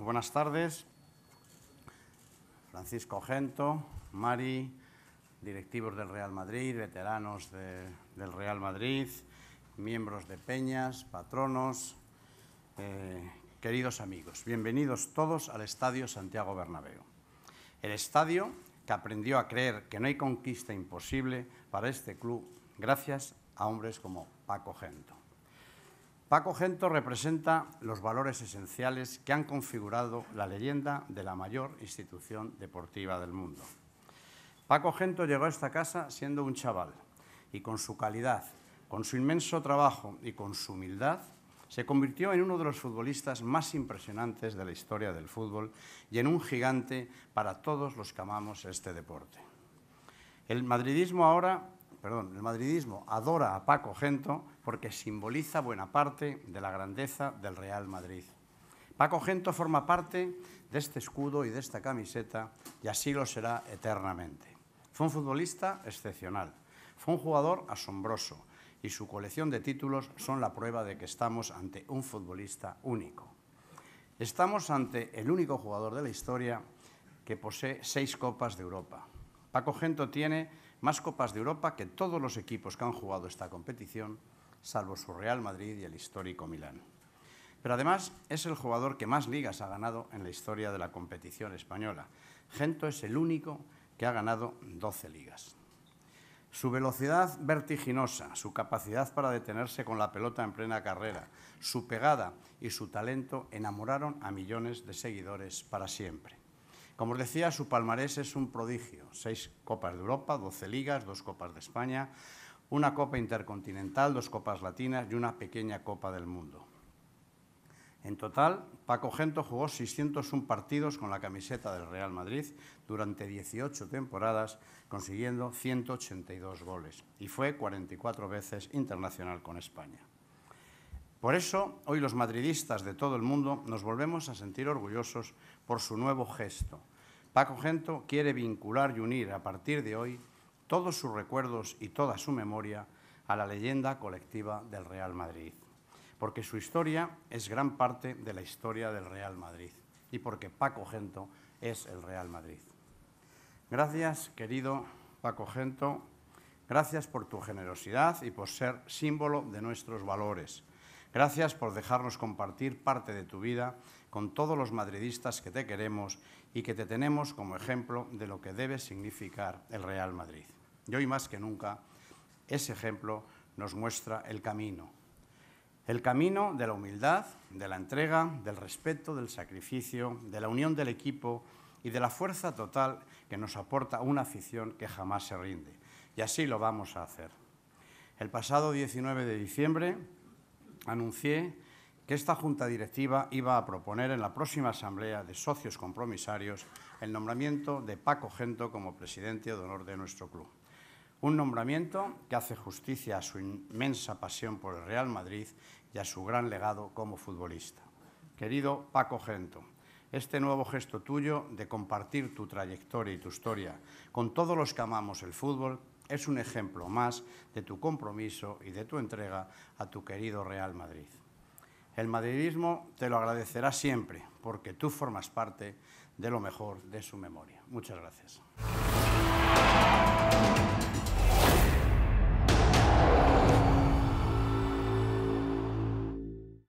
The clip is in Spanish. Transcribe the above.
Buenas tardes. Francisco Gento, Mari, directivos del Real Madrid, veteranos del Real Madrid, miembros de peñas, patronos, eh, queridos amigos, bienvenidos todos al Estadio Santiago Bernabéu. El estadio que aprendió a creer que no hay conquista imposible para este club gracias a hombres como Paco Gento. Paco Gento representa los valores esenciales que han configurado la leyenda de la mayor institución deportiva del mundo. Paco Gento llegó a esta casa siendo un chaval y con su calidad, con su inmenso trabajo y con su humildad, se convirtió en uno de los futbolistas más impresionantes de la historia del fútbol y en un gigante para todos los que amamos este deporte. El madridismo ahora perdón, el madridismo adora a Paco Gento porque simboliza buena parte de la grandeza del Real Madrid. Paco Gento forma parte de este escudo y de esta camiseta y así lo será eternamente. Fue un futbolista excepcional, fue un jugador asombroso y su colección de títulos son la prueba de que estamos ante un futbolista único. Estamos ante el único jugador de la historia que posee seis copas de Europa. Paco Gento tiene más Copas de Europa que todos los equipos que han jugado esta competición, salvo su Real Madrid y el histórico Milán. Pero además es el jugador que más ligas ha ganado en la historia de la competición española. Gento es el único que ha ganado 12 ligas. Su velocidad vertiginosa, su capacidad para detenerse con la pelota en plena carrera, su pegada y su talento enamoraron a millones de seguidores para siempre. Como os decía, su palmarés es un prodigio. Seis Copas de Europa, doce Ligas, dos Copas de España, una Copa Intercontinental, dos Copas Latinas y una pequeña Copa del Mundo. En total, Paco Gento jugó 601 partidos con la camiseta del Real Madrid durante 18 temporadas, consiguiendo 182 goles y fue 44 veces internacional con España. Por eso, hoy los madridistas de todo el mundo nos volvemos a sentir orgullosos por su nuevo gesto. Paco Gento quiere vincular y unir a partir de hoy todos sus recuerdos y toda su memoria a la leyenda colectiva del Real Madrid, porque su historia es gran parte de la historia del Real Madrid y porque Paco Gento es el Real Madrid. Gracias, querido Paco Gento, gracias por tu generosidad y por ser símbolo de nuestros valores Gracias por dejarnos compartir parte de tu vida con todos los madridistas que te queremos y que te tenemos como ejemplo de lo que debe significar el Real Madrid. Y hoy más que nunca, ese ejemplo nos muestra el camino. El camino de la humildad, de la entrega, del respeto, del sacrificio, de la unión del equipo y de la fuerza total que nos aporta una afición que jamás se rinde. Y así lo vamos a hacer. El pasado 19 de diciembre anuncié que esta Junta Directiva iba a proponer en la próxima Asamblea de Socios Compromisarios el nombramiento de Paco Gento como presidente de honor de nuestro club. Un nombramiento que hace justicia a su inmensa pasión por el Real Madrid y a su gran legado como futbolista. Querido Paco Gento, este nuevo gesto tuyo de compartir tu trayectoria y tu historia con todos los que amamos el fútbol es un ejemplo más de tu compromiso y de tu entrega a tu querido Real Madrid. El madridismo te lo agradecerá siempre porque tú formas parte de lo mejor de su memoria. Muchas gracias.